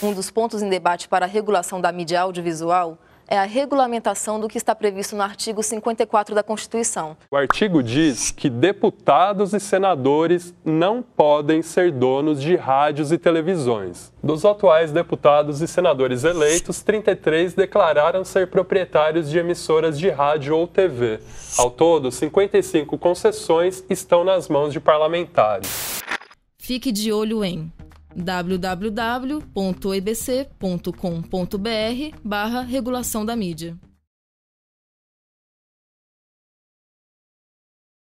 Um dos pontos em debate para a regulação da mídia audiovisual é a regulamentação do que está previsto no artigo 54 da Constituição. O artigo diz que deputados e senadores não podem ser donos de rádios e televisões. Dos atuais deputados e senadores eleitos, 33 declararam ser proprietários de emissoras de rádio ou TV. Ao todo, 55 concessões estão nas mãos de parlamentares. Fique de olho em www.ebc.com.br barra regulação da mídia.